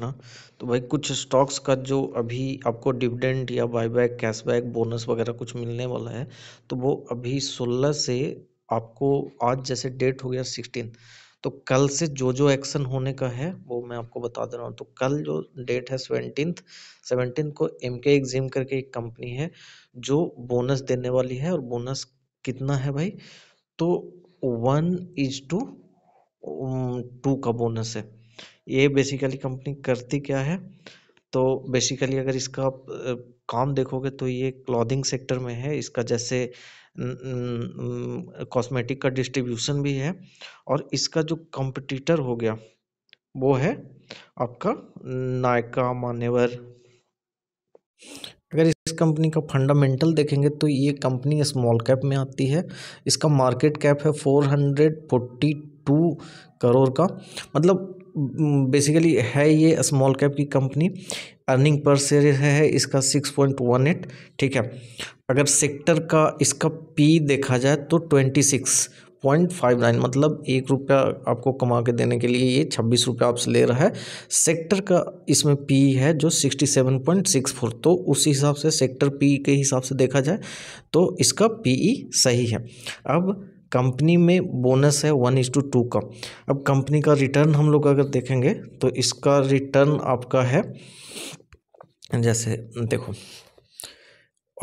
ना तो भाई कुछ स्टॉक्स का जो अभी आपको डिविडेंड या बायबैक कैशबैक बोनस वगैरह कुछ मिलने वाला है तो वो अभी सोलह से आपको आज जैसे डेट हो गया सिक्सटीन तो कल से जो जो एक्शन होने का है वो मैं आपको बता दे रहा हूँ तो कल जो डेट है सेवनटीन सेवनटीन को एम के एग्जिम करके एक कंपनी है जो बोनस देने वाली है और बोनस कितना है भाई तो one is to two two bonus है ये बेसिकली कंपनी करती क्या है तो बेसिकली अगर इसका काम देखोगे तो ये क्लॉथिंग सेक्टर में है इसका जैसे कॉस्मेटिक का डिस्ट्रीब्यूशन भी है और इसका जो कंपटीटर हो गया वो है आपका नायका मान्यवर अगर इस कंपनी का फंडामेंटल देखेंगे तो ये कंपनी स्मॉल कैप में आती है इसका मार्केट कैप है four hundred forty two crore का मतलब बेसिकली है ये स्मॉल कैप की कंपनी अर्निंग पर शेयर है इसका सिक्स पॉइंट वन एट ठीक है अगर सेक्टर का इसका पी देखा जाए तो twenty six point five nine मतलब एक रुपया आपको कमा के देने के लिए ये छब्बीस रुपया आपसे ले रहा है सेक्टर का इसमें पी है जो sixty seven point six four तो उसी हिसाब से सेक्टर पी के हिसाब से देखा जाए तो इसका पी e सही है अब कंपनी में बोनस है वन इज टू टू का अब कंपनी का रिटर्न हम लोग अगर देखेंगे तो इसका रिटर्न आपका है जैसे देखो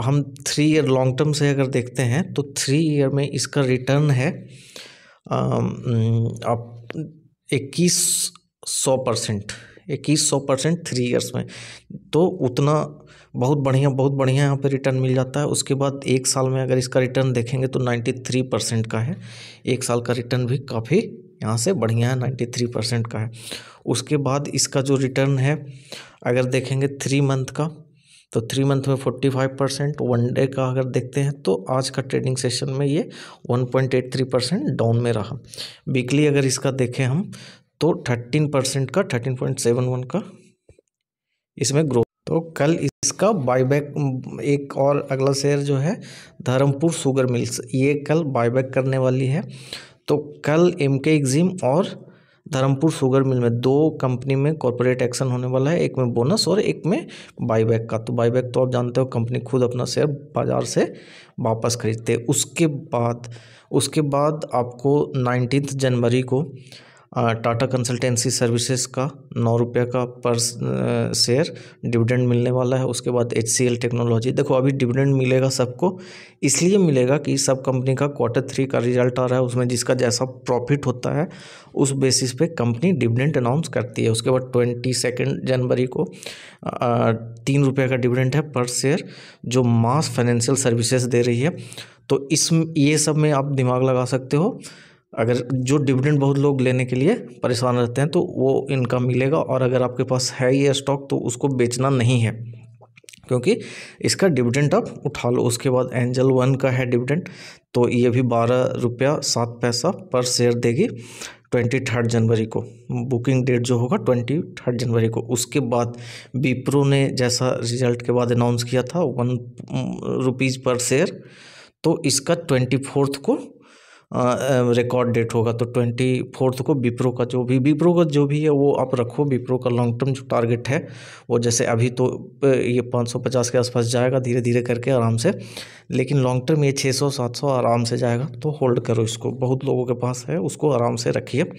हम थ्री ईयर लॉन्ग टर्म से अगर देखते हैं तो थ्री ईयर में इसका रिटर्न है आप इक्कीस सौ परसेंट इक्कीस सौ परसेंट थ्री ईयर्स में तो उतना बहुत बढ़िया बहुत बढ़िया यहाँ पे रिटर्न मिल जाता है उसके बाद एक साल में अगर इसका रिटर्न देखेंगे तो 93 परसेंट का है एक साल का रिटर्न भी काफ़ी यहाँ से बढ़िया है 93 परसेंट का है उसके बाद इसका जो रिटर्न है अगर देखेंगे थ्री मंथ का तो थ्री मंथ में forty five percent one day का अगर देखते हैं तो आज का ट्रेडिंग सेशन में ये one point eight three percent down में रहा वीकली अगर इसका देखें हम तो थर्टीन परसेंट का थर्टीन पॉइंट सेवन वन का इसमें ग्रोथ तो कल इस इसका बायबैक एक और अगला शेयर जो है धर्मपुर शुगर मिल्स ये कल बायबैक करने वाली है तो कल एम के एग्जिम और धर्मपुर शुगर मिल में दो कंपनी में कॉरपोरेट एक्शन होने वाला है एक में बोनस और एक में बायबैक का तो बाईबैक तो आप जानते हो कंपनी खुद अपना शेयर बाज़ार से वापस खरीदते उसके बाद उसके बाद आपको नाइनटीन जनवरी को टाटा कंसल्टेंसी सर्विसेज का नौ रुपये का पर शेयर डिविडेंड मिलने वाला है उसके बाद एच टेक्नोलॉजी देखो अभी डिविडेंड मिलेगा सबको इसलिए मिलेगा कि सब कंपनी का क्वार्टर थ्री का रिजल्ट आ रहा है उसमें जिसका जैसा प्रॉफिट होता है उस बेसिस पे कंपनी डिविडेंड अनाउंस करती है उसके बाद ट्वेंटी सेकेंड जनवरी को तीन रुपये का डिविडेंड है पर शेयर जो मास फाइनेंशियल सर्विसेज दे रही है तो इस ये सब में आप दिमाग लगा सकते हो अगर जो डिविडेंड बहुत लोग लेने के लिए परेशान रहते हैं तो वो इनकम मिलेगा और अगर आपके पास है ये स्टॉक तो उसको बेचना नहीं है क्योंकि इसका डिविडेंड आप उठा लो उसके बाद एंजल वन का है डिविडेंड तो ये भी बारह रुपया सात पैसा पर शेयर देगी ट्वेंटी थर्ड जनवरी को बुकिंग डेट जो होगा ट्वेंटी थर्ड जनवरी को उसके बाद बीप्रो ने जैसा रिजल्ट के बाद अनाउंस किया था one rupees mm, per share तो इसका ट्वेंटी फोर्थ को रिकॉर्ड डेट होगा तो ट्वेंटी फोर्थ को विप्रो का जो भी विप्रो का जो भी है वो आप रखो विप्रो का लॉन्ग टर्म जो टारगेट है वो जैसे अभी तो ये पाँच सौ पचास के आसपास जाएगा धीरे धीरे करके आराम से लेकिन लॉन्ग टर्म ये छः सौ सात सौ आराम से जाएगा तो होल्ड करो इसको बहुत लोगों के पास है उसको आराम से रखिए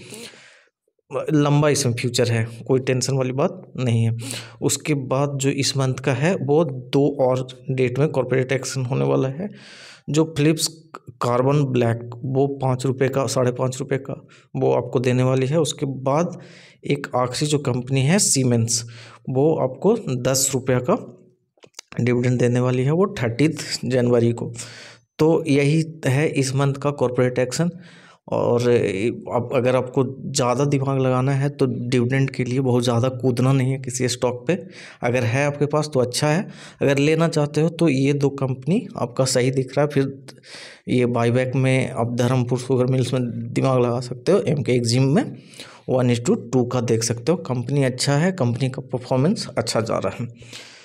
लंबा इसमें फ्यूचर है कोई टेंशन वाली बात नहीं है उसके बाद जो इस मंथ का है वो दो और डेट में कॉरपोरेट एक्शन होने वाला है जो फ्लिप्स कार्बन ब्लैक वो पाँच रुपये का साढ़े पाँच रुपये का वो आपको देने वाली है उसके बाद एक आखिरी जो कंपनी है सीमेंस वो आपको दस रुपये का डिविडेंड देने वाली है वो थर्टीथ जनवरी को तो यही है इस मंथ का कॉरपोरेट एक्शन और अब अगर आपको ज़्यादा दिमाग लगाना है तो डिविडेंड के लिए बहुत ज़्यादा कूदना नहीं है किसी स्टॉक पे अगर है आपके पास तो अच्छा है अगर लेना चाहते हो तो ये दो कंपनी आपका सही दिख रहा है फिर ये बाईबैक में आप धर्मपुर शुगर मिल्स में दिमाग लगा सकते हो एम के एग्जिम में वन इज टू टू का देख सकते हो कंपनी अच्छा है कंपनी का परफॉर्मेंस अच्छा जा रहा है